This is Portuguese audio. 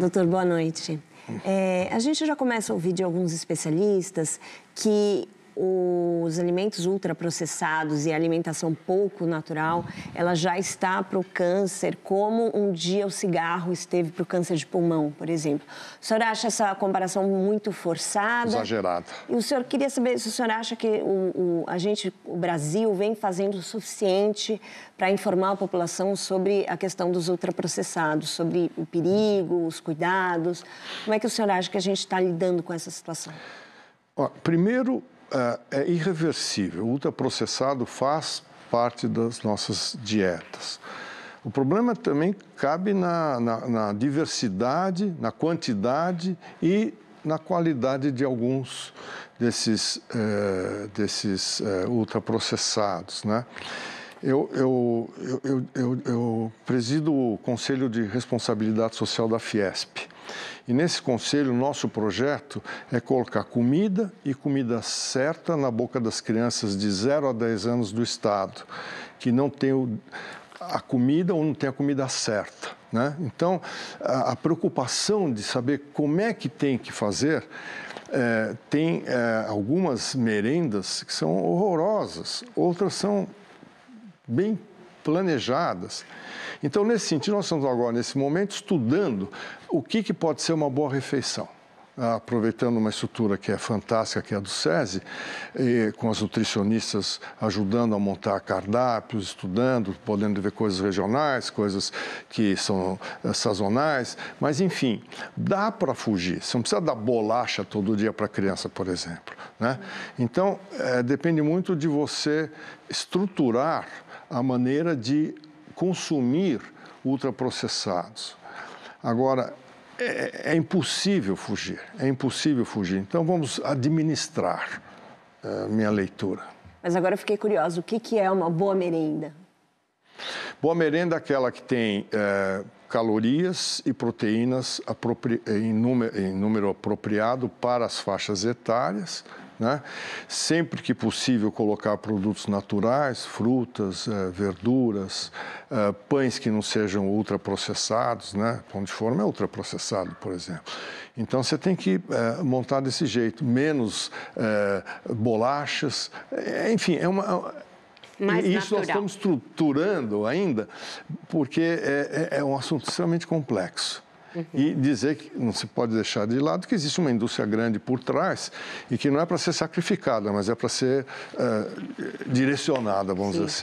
Doutor, boa noite. É, a gente já começa a ouvir de alguns especialistas que os alimentos ultraprocessados e a alimentação pouco natural, ela já está para o câncer, como um dia o cigarro esteve para o câncer de pulmão, por exemplo. O senhor acha essa comparação muito forçada? Exagerada. E o senhor queria saber se o senhor acha que o, o a gente, o Brasil, vem fazendo o suficiente para informar a população sobre a questão dos ultraprocessados, sobre o perigo, os cuidados. Como é que o senhor acha que a gente está lidando com essa situação? primeiro, é, é irreversível. O ultraprocessado faz parte das nossas dietas. O problema também cabe na, na, na, diversidade, na quantidade e na qualidade de alguns desses, é, desses é, ultraprocessados. Né? Eu, eu, eu, eu, presido o Conselho de Responsabilidade Social da Fiesp. E nesse conselho, nosso projeto é colocar comida e comida certa na boca das crianças de 0 a 10 anos do Estado, que não tem a comida ou não tem a comida certa. Né? Então, a, a preocupação de saber como é que tem que fazer é, tem é, algumas merendas que são horrorosas, outras são bem planejadas. Então, nesse sentido, nós estamos agora, nesse momento, estudando o que, que pode ser uma boa refeição. Ah, aproveitando uma estrutura que é fantástica, que é a do SESI, com as nutricionistas ajudando a montar cardápios, estudando, podendo ver coisas regionais, coisas que são eh, sazonais, mas enfim, dá para fugir. Você não precisa dar bolacha todo dia para a criança, por exemplo. Né? Então, é, depende muito de você estruturar a maneira de consumir ultraprocessados. Agora, é, é, é, impossível fugir, é impossível fugir. Então vamos administrar é, minha leitura. Mas agora eu fiquei curiosa, o que, que é uma boa merenda? Boa merenda é aquela que tem calorias e proteínas em número, em número apropriado para as faixas etárias né? Sempre que possível, colocar produtos naturais, frutas, eh, verduras, eh, pães que não sejam ultraprocessados, né? pão de forma é ultraprocessado, por exemplo. Então você tem que eh, montar desse jeito, menos bolachas, enfim, é uma. É Mais isso natural. nós estamos estruturando ainda, porque é, é, é um assunto extremamente complexo. E dizer que não se pode deixar de lado que existe uma indústria grande por trás e que não é para ser sacrificada, mas é para ser uh, direcionada, vamos Sim. dizer assim.